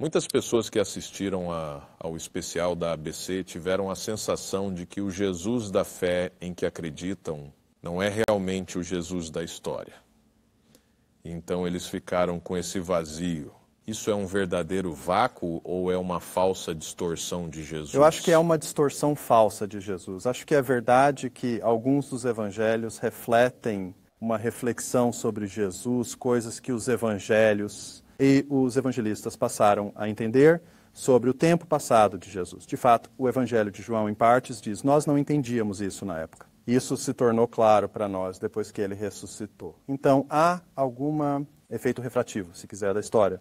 Muitas pessoas que assistiram a, ao especial da ABC tiveram a sensação de que o Jesus da fé em que acreditam não é realmente o Jesus da história. Então eles ficaram com esse vazio. Isso é um verdadeiro vácuo ou é uma falsa distorção de Jesus? Eu acho que é uma distorção falsa de Jesus. Acho que é verdade que alguns dos evangelhos refletem uma reflexão sobre Jesus, coisas que os evangelhos e os evangelistas passaram a entender sobre o tempo passado de Jesus. De fato, o Evangelho de João, em partes, diz: Nós não entendíamos isso na época. Isso se tornou claro para nós depois que ele ressuscitou. Então, há algum efeito refrativo, se quiser, da história.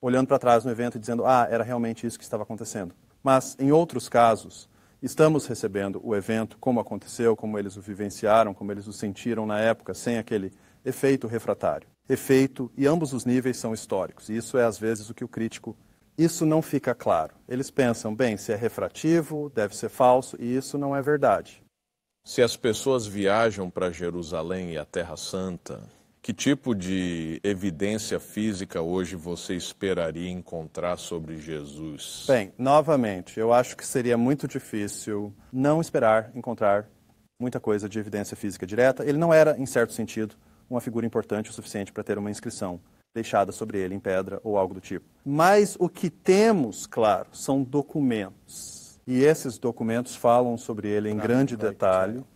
Olhando para trás no evento e dizendo: Ah, era realmente isso que estava acontecendo. Mas, em outros casos, estamos recebendo o evento como aconteceu, como eles o vivenciaram, como eles o sentiram na época, sem aquele efeito refratário efeito e ambos os níveis são históricos. isso é às vezes o que o crítico isso não fica claro. Eles pensam, bem, se é refrativo, deve ser falso, e isso não é verdade. Se as pessoas viajam para Jerusalém e a Terra Santa, que tipo de evidência física hoje você esperaria encontrar sobre Jesus? Bem, novamente, eu acho que seria muito difícil não esperar encontrar muita coisa de evidência física direta. Ele não era, em certo sentido, uma figura importante o suficiente para ter uma inscrição deixada sobre ele em pedra ou algo do tipo. Mas o que temos, claro, são documentos. E esses documentos falam sobre ele em grande detalhe é.